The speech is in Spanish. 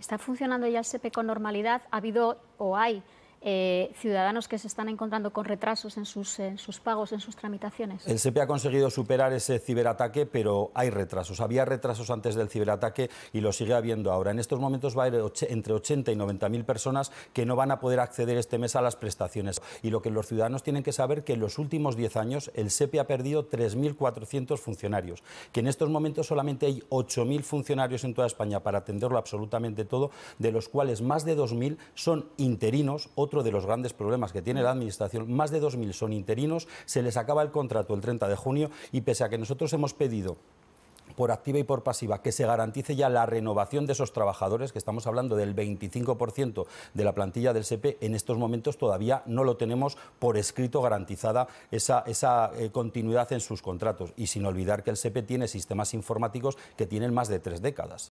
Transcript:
¿Está funcionando ya el SEPE con normalidad? ¿Ha habido o hay eh, ciudadanos que se están encontrando con retrasos en sus, pagos, en sus tramitaciones. El SEPE ha conseguido superar ese ciberataque, pero hay retrasos. Había retrasos antes del ciberataque y lo sigue habiendo ahora. En estos momentos va a haber entre 80 y 90 mil personas que no van a poder acceder este mes a las prestaciones. Y lo que los ciudadanos tienen que saber es que en los últimos 10 años el SEPE ha perdido 3.400 funcionarios, que en estos momentos solamente hay 8.000 funcionarios en toda España para atenderlo absolutamente todo, de los cuales más de 2.000 son interinos, otros otro de los grandes problemas que tiene la Administración. Más de 2.000 son interinos, se les acaba el contrato el 30 de junio y pese a que nosotros hemos pedido por activa y por pasiva, que se garantice ya la renovación de esos trabajadores, que estamos hablando del 25% de la plantilla del SEPE, en estos momentos todavía no lo tenemos por escrito garantizada esa, eh, continuidad en sus contratos. Y sin olvidar que el SEPE tiene sistemas informáticos que tienen más de tres décadas.